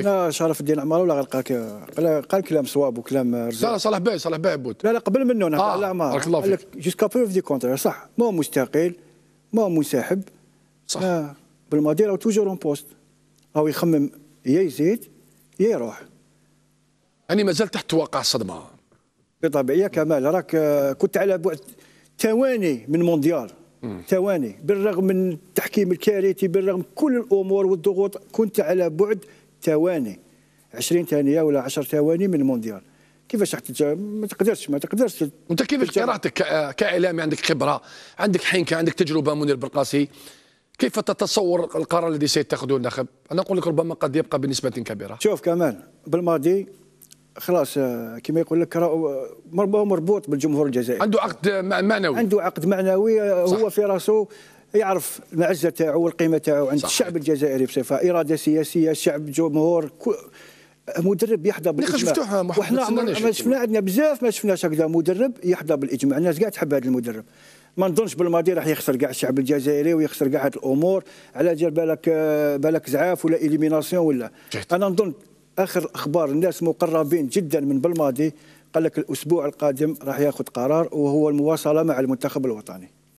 لا شرف الدين عمار ولا غير قال قال كلام صواب وكلام رزق لا صلاح باع صلاح باع بوت لا لا قبل منه انا آه. على عمار بارك الله فيك جوسكا بروف دي كونتر صح ما هو مستقيل ما هو مساحب صح آه بالماضي راه توجور اون بوست راهو يخمم يا يزيد يا يروح يعني مازال تحت واقع الصدمة بطبيعه كمال راك آه، كنت على بعد ثواني من مونديال ثواني بالرغم من التحكيم الكارثي بالرغم من كل الأمور والضغوط كنت على بعد ثواني 20 ثانيه ولا 10 ثواني من المونديال كيفاش راح ما تقدرش ما تقدرش انت كيفاش قراءتك كاعلامي عندك خبره عندك حنكه عندك تجربه منير برقاسي كيف تتصور القرار الذي سيتخذه الناخب؟ انا اقول لك ربما قد يبقى بنسبه كبيره. شوف كمان بالماضي خلاص آه، كما يقول لك مربوط بالجمهور الجزائري عنده عقد معنوي عنده عقد معنوي آه، صح. هو في راسه يعرف المعزه تاعو والقيمه تاعو عند الشعب الجزائري بصفه اراده سياسيه شعب جمهور كو مدرب يحظى بالاجماع وحنا ما شفنا عندنا بزاف ما شفناش هكذا مدرب يحظى بالاجماع الناس كاع تحب هذا المدرب ما نظنش بالماضي راح يخسر كاع الشعب الجزائري ويخسر كاع هذه الامور على جال بالك بالك زعاف ولا اليميناسيون ولا جهت. انا نظن اخر اخبار الناس مقربين جدا من بالماضي قال لك الاسبوع القادم راح ياخذ قرار وهو المواصله مع المنتخب الوطني